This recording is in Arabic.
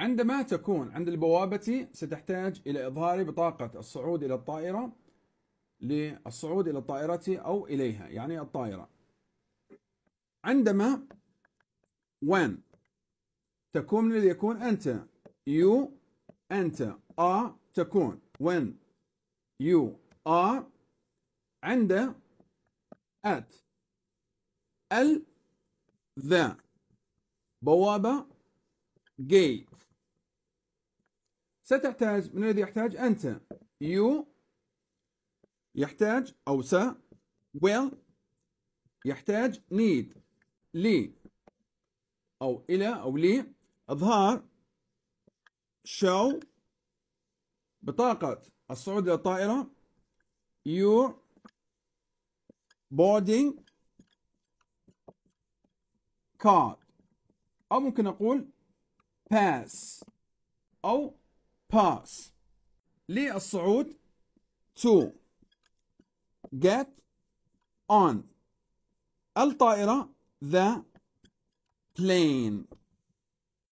عندما تكون عند البوابة ستحتاج إلى إظهار بطاقة الصعود إلى الطائرة للصعود إلى الطائرة أو إليها يعني الطائرة عندما when تكون من يكون أنت you أنت are تكون when you are عند at ال ذا بوابة gate ستحتاج من الذي يحتاج أنت you يحتاج أو س will يحتاج need لي أو إلى أو لي إظهار show بطاقة الصعود إلى الطائرة your boarding card أو ممكن أقول pass أو pass للصعود to get on الطائرة the plane